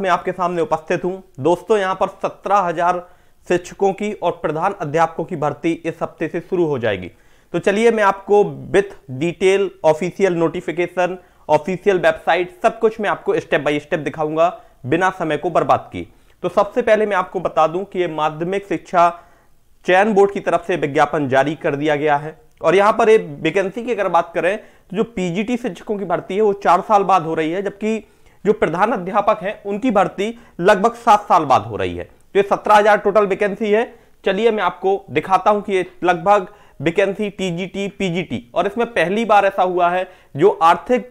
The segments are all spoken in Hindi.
मैं आपके सामने उपस्थित हूं दोस्तों यहां पर सत्रह हजार शिक्षकों की और प्रधान अध्यापकों की भर्ती इस हफ्ते से शुरू हो जाएगी तो चलिए मैं आपको with detail official notification official website सब कुछ मैं आपको स्टेप बाय स्टेप दिखाऊंगा बिना समय को बर्बाद किए तो सबसे पहले मैं आपको बता दूं कि ये माध्यमिक शिक्षा चयन बोर्ड की तरफ से विज्ञापन जारी कर दिया गया है और यहां पर ये वैकेंसी की अगर बात करें तो जो पीजीटी शिक्षकों की भर्ती है वो चार साल बाद हो रही है जबकि जो प्रधान अध्यापक हैं उनकी भर्ती लगभग सात साल बाद हो रही है तो ये सत्रह हजार टोटल वैकेंसी है चलिए मैं आपको दिखाता हूं कि ये लगभग वैकेंसी टीजीटी पीजीटी और इसमें पहली बार ऐसा हुआ है जो आर्थिक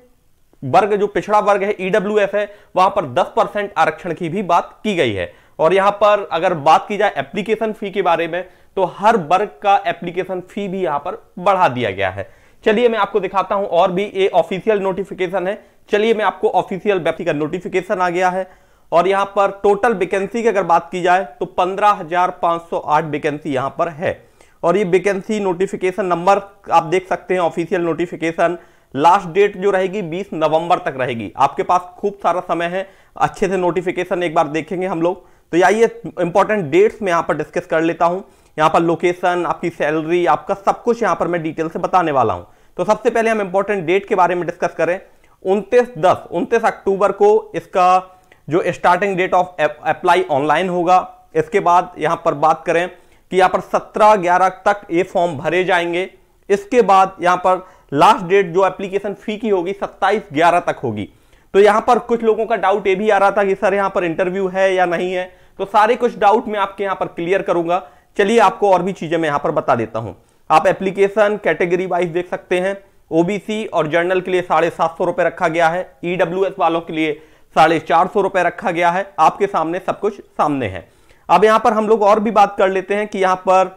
वर्ग जो पिछड़ा वर्ग है ईडब्ल्यू e है वहां पर दस परसेंट आरक्षण की भी बात की गई है और यहां पर अगर बात की जाए एप्लीकेशन फी के बारे में तो हर वर्ग का एप्लीकेशन फी भी यहां पर बढ़ा दिया गया है चलिए मैं आपको दिखाता हूं और भी ये ऑफिशियल नोटिफिकेशन है चलिए मैं आपको ऑफिशियल व्यक्ति का नोटिफिकेशन आ गया है और यहां पर टोटल वैकेंसी की अगर बात की जाए तो 15,508 वैकेंसी यहां पर है और ये वैकेंसी नोटिफिकेशन नंबर आप देख सकते हैं ऑफिशियल नोटिफिकेशन लास्ट डेट जो रहेगी 20 नवंबर तक रहेगी आपके पास खूब सारा समय है अच्छे से नोटिफिकेशन एक बार देखेंगे हम लोग तो आइए इंपॉर्टेंट डेट्स में यहाँ पर डिस्कस कर लेता हूं यहाँ पर लोकेशन आपकी सैलरी आपका सब कुछ यहाँ पर मैं डिटेल से बताने वाला हूँ तो सबसे पहले हम इंपॉर्टेंट डेट के बारे में डिस्कस करें उनतीस दस उनतीस अक्टूबर को इसका जो starting date of apply online होगा इसके बाद यहाँ पर बात करें कि यहाँ पर सत्रह ग्यारह तक ये फॉर्म भरे जाएंगे इसके बाद यहाँ पर लास्ट डेट जो एप्लीकेशन फी की होगी सत्ताईस ग्यारह तक होगी तो यहाँ पर कुछ लोगों का डाउट ये भी आ रहा था कि सर यहाँ पर इंटरव्यू है या नहीं है तो सारे कुछ डाउट मैं आपके यहाँ पर क्लियर करूंगा चलिए आपको और भी चीजें मैं यहां पर बता देता हूं आप एप्लीकेशन कैटेगरी वाइज देख सकते हैं ओबीसी और जर्नल के लिए साढ़े सात सौ रुपए रखा गया है ईडब्ल्यू e वालों के लिए साढ़े चार सौ रुपए रखा गया है आपके सामने सब कुछ सामने है अब यहां पर हम लोग और भी बात कर लेते हैं कि यहां पर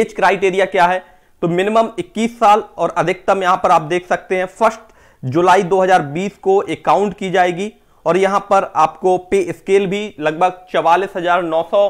एज क्राइटेरिया क्या है तो मिनिमम 21 साल और अधिकतम यहां पर आप देख सकते हैं फर्स्ट जुलाई 2020 को अकाउंट की जाएगी और यहां पर आपको पे स्केल भी लगभग चवालीस हजार नौ सौ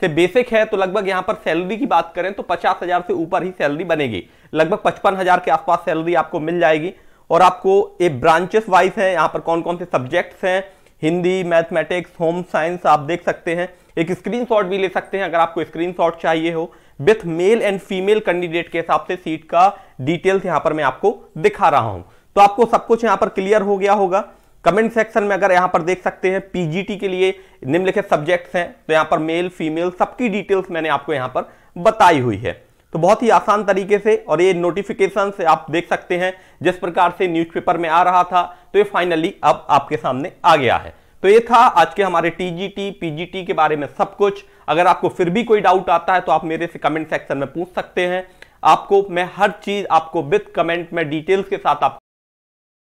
से बेसिक है तो लगभग यहाँ पर सैलरी की बात करें तो पचास हजार से ऊपर ही सैलरी बनेगी लगभग पचपन हजार के आसपास सैलरी आपको मिल जाएगी और आपको ये ब्रांचेस वाइज है यहाँ पर कौन कौन से सब्जेक्ट्स हैं हिंदी मैथमेटिक्स होम साइंस आप देख सकते हैं एक स्क्रीनशॉट भी ले सकते हैं अगर आपको स्क्रीनशॉट चाहिए हो with male and female candidate के हिसाब से सीट का डिटेल्स यहां पर मैं आपको दिखा रहा हूं तो आपको सब कुछ यहां पर क्लियर हो गया होगा कमेंट सेक्शन में अगर यहाँ पर देख सकते हैं पीजीटी के लिए निम्नलिखित सब्जेक्ट्स हैं तो यहाँ पर मेल फीमेल सबकी डिटेल्स मैंने आपको यहां पर बताई हुई है तो बहुत ही आसान तरीके से और ये नोटिफिकेशन से आप देख सकते हैं जिस प्रकार से न्यूज़पेपर में आ रहा था तो ये फाइनली अब आपके सामने आ गया है तो ये था आज के हमारे टीजीटी पीजीटी के बारे में सब कुछ अगर आपको फिर भी कोई डाउट आता है तो आप मेरे से कमेंट सेक्शन में पूछ सकते हैं आपको मैं हर चीज आपको विथ कमेंट में डिटेल्स के साथ आप